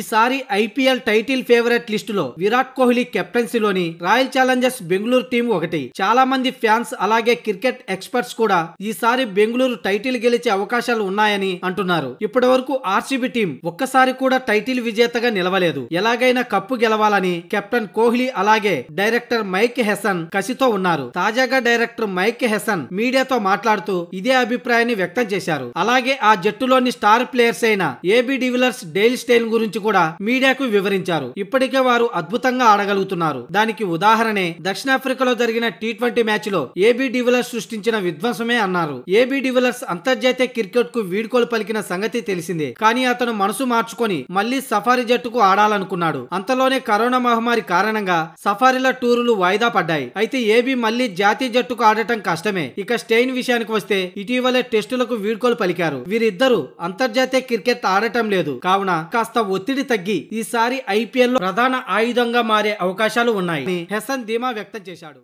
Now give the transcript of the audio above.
ఈసారి IPL title favourite లిస్టులో విరాట్ కోహ్లీ కెప్టెన్సీలోని రాయల్ ఛాలెంజర్స్ బెంగళూరు టీం ఒకటి చాలా మంది ఫ్యాన్స్ అలాగే క్రికెట్ ఎక్స్పర్ట్స్ కూడా ఈసారి బెంగళూరు టైటిల్ గెలిచే అవకాశాలు ఉన్నాయని అంటున్నారు ఇప్పటి వరకు ఆర్సీబీ టీం ఒక్కసారి కూడా టైటిల్ విజేతగా నిలవలేదు ఎలాగైనా కప్పు గెలవాలని కెప్టెన్ కోహ్లీ అలాగే డైరెక్టర్ మైక్ హెసన్ కసితో ఉన్నారు తాజాగా డైరెక్టర్ మైక్ హెసన్ మీడియాతో మాట్లాడుతూ ఇదే అభిప్రాయాన్ని వ్యక్తం చేశారు అలాగే ఆ జట్టులోని స్టార్ ప్లేయర్స్ అయిన ఏబీ డివిలర్స్ డైల్ స్టైల్ గురించి గురించి కూడా మీడియాకు వివరించారు ఇప్పటికే వారు అద్భుతంగా ఆడగలుగుతున్నారు దానికి ఉదాహరణే దక్షిణాఫ్రికాలో జరిగిన టీ ట్వంటీ మ్యాచ్ లో ఏబీ డివిలర్స్ సృష్టించిన విధ్వంసమే అన్నారు ఏబీ డివిలర్స్ అంతర్జాతీయ క్రికెట్ కు వీడ్కోలు పలికిన సంగతి తెలిసిందే కానీ అతను మనసు మార్చుకొని మళ్లీ సఫారీ జట్టుకు ఆడాలనుకున్నాడు అంతలోనే కరోనా మహమ్మారి కారణంగా సఫారీల టూరులు వాయిదా పడ్డాయి అయితే ఏబీ మళ్లీ జాతీయ జట్టుకు ఆడటం కష్టమే ఇక స్టెయిన్ విషయానికి వస్తే ఇటీవలే టెస్టులకు వీడ్కోలు పలికారు వీరిద్దరూ అంతర్జాతీయ క్రికెట్ ఆడటం లేదు కావున కాస్త ఒత్తిడి తగ్గి ఈసారి లో ప్రధాన ఆయుధంగా మారే అవకాశాలు ఉన్నాయి హెసన్ ధీమా వ్యక్తం చేశాడు